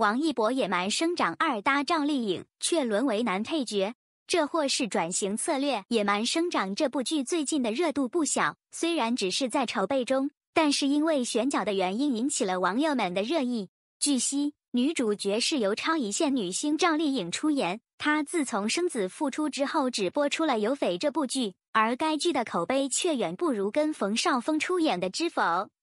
王一博野蛮生长二搭赵丽颖，却沦为男配角，这或是转型策略。《野蛮生长》这部剧最近的热度不小，虽然只是在筹备中，但是因为选角的原因引起了网友们的热议。据悉，女主角是由超一线女星赵丽颖出演。她自从生子复出之后，只播出了《有匪》这部剧，而该剧的口碑却远不如跟冯绍峰出演的《知否》。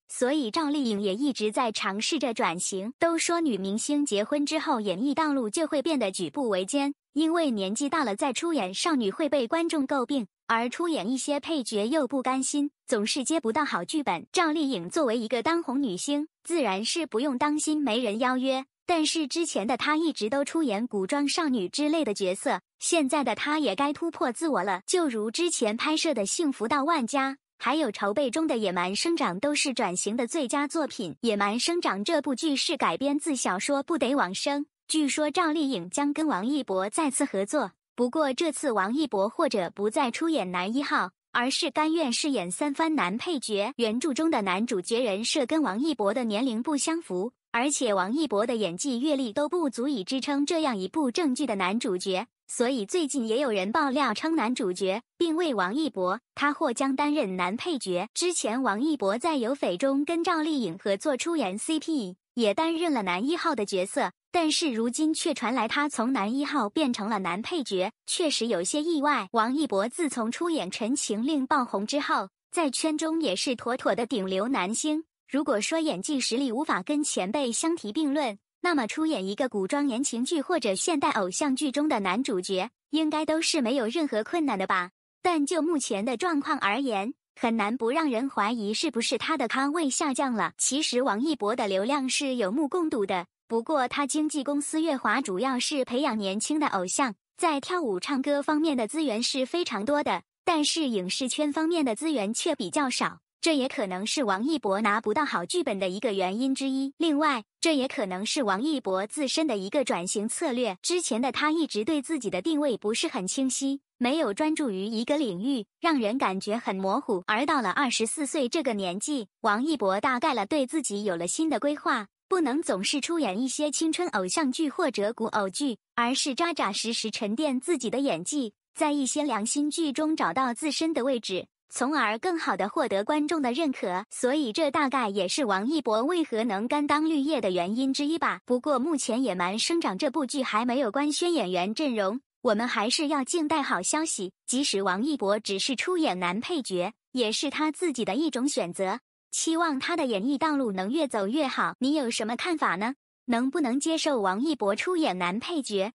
所以赵丽颖也一直在尝试着转型。都说女明星结婚之后，演艺道路就会变得举步维艰，因为年纪大了再出演少女会被观众诟病，而出演一些配角又不甘心，总是接不到好剧本。赵丽颖作为一个当红女星，自然是不用担心没人邀约，但是之前的她一直都出演古装少女之类的角色，现在的她也该突破自我了。就如之前拍摄的《幸福到万家》。还有筹备中的《野蛮生长》都是转型的最佳作品，《野蛮生长》这部剧是改编自小说《不得往生》，据说赵丽颖将跟王一博再次合作，不过这次王一博或者不再出演男一号，而是甘愿饰演三番男配角。原著中的男主角人设跟王一博的年龄不相符，而且王一博的演技阅历都不足以支撑这样一部正剧的男主角。所以最近也有人爆料称，男主角并未王一博，他或将担任男配角。之前王一博在《有匪》中跟赵丽颖合作出演 CP，也担任了男一号的角色，但是如今却传来他从男一号变成了男配角，确实有些意外。王一博自从出演《陈情令》爆红之后，在圈中也是妥妥的顶流男星。如果说演技实力无法跟前辈相提并论，那么出演一个古装言情剧或者现代偶像剧中的男主角，应该都是没有任何困难的吧？但就目前的状况而言，很难不让人怀疑是不是他的咖位下降了。其实王一博的流量是有目共睹的，不过他经纪公司月华主要是培养年轻的偶像，在跳舞、唱歌方面的资源是非常多的，但是影视圈方面的资源却比较少。这也可能是王一博拿不到好剧本的一个原因之一。另外，这也可能是王一博自身的一个转型策略。之前的他一直对自己的定位不是很清晰，没有专注于一个领域，让人感觉很模糊。而到了二十四岁这个年纪，王一博大概了对自己有了新的规划，不能总是出演一些青春偶像剧或者古偶剧，而是扎扎实实沉淀自己的演技，在一些良心剧中找到自身的位置。从而更好的获得观众的认可，所以这大概也是王一博为何能甘当绿叶的原因之一吧。不过目前《野蛮生长》这部剧还没有官宣演员阵容，我们还是要静待好消息。即使王一博只是出演男配角，也是他自己的一种选择。期望他的演艺道路能越走越好。你有什么看法呢？能不能接受王一博出演男配角？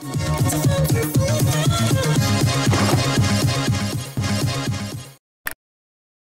I'm Thank you.